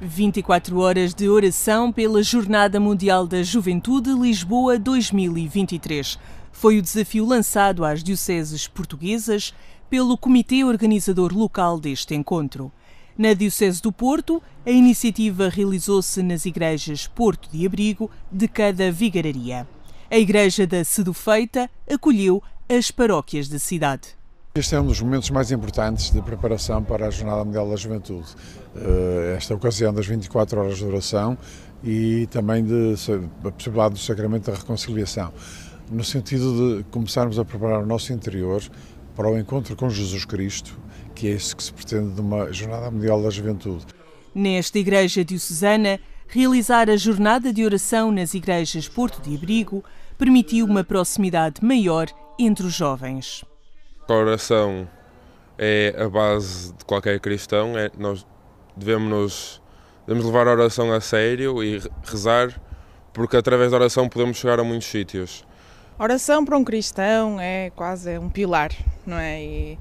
24 horas de oração pela Jornada Mundial da Juventude Lisboa 2023. Foi o desafio lançado às dioceses portuguesas pelo comitê organizador local deste encontro. Na Diocese do Porto, a iniciativa realizou-se nas igrejas Porto de Abrigo de cada vigararia. A Igreja da Sedufeita acolheu as paróquias da cidade. Este é um dos momentos mais importantes de preparação para a Jornada Mundial da Juventude. Eh, esta ocasião das 24 horas de oração e também da possibilidade do sacramento da reconciliação, no sentido de começarmos a preparar o nosso interior para o encontro com Jesus Cristo, que é isso que se pretende de uma Jornada Mundial da Juventude. Nesta Igreja Diocesana, realizar a jornada de oração nas igrejas Porto de Abrigo permitiu uma proximidade maior entre os jovens oração é a base de qualquer cristão, é, nós devemos, nos, devemos levar a oração a sério e rezar, porque através da oração podemos chegar a muitos sítios. oração para um cristão é quase um pilar, não é? E,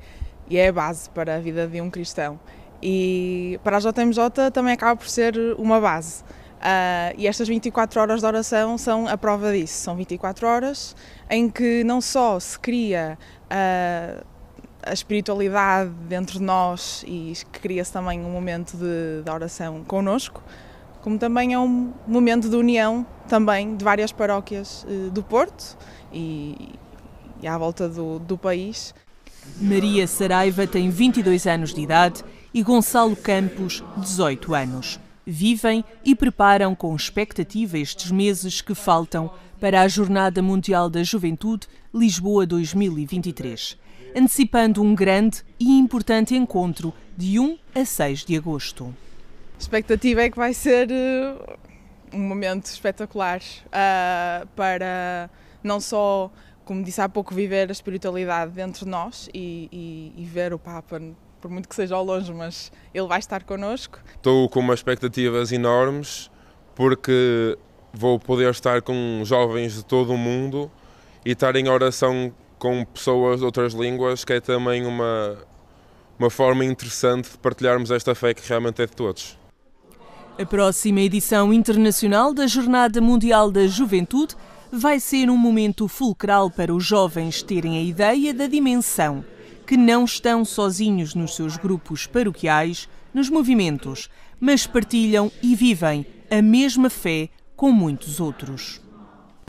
e é a base para a vida de um cristão. E para a JMJ também acaba por ser uma base. Uh, e estas 24 horas de oração são a prova disso. São 24 horas em que não só se cria uh, a espiritualidade dentro de nós e cria-se também um momento de, de, oração connosco, como também é um momento de união também de várias paróquias uh, do Porto e, e à volta do, do país. Maria Saraiva tem 22 anos de idade e Gonçalo Campos, 18 anos vivem e preparam com expectativa estes meses que faltam para a Jornada Mundial da Juventude Lisboa 2023, antecipando um grande e importante encontro de 1 a 6 de agosto. A expectativa é que vai ser eh, um momento espetacular uh, para não só, como disse há pouco, viver a espiritualidade dentro de nós e, e, e ver o Papa por muito que seja ao longe, mas ele vai estar connosco. Estou com umas expectativas enormes porque vou poder estar com jovens de todo o mundo e estar em oração com pessoas de outras línguas, que é também uma, uma forma interessante de partilharmos esta fé que realmente é de todos. A próxima edição internacional da Jornada Mundial da Juventude vai ser um momento fulcral para os jovens terem a ideia da dimensão que não estão sozinhos nos seus grupos paroquiais, nos movimentos, mas partilham e vivem a mesma fé com muitos outros.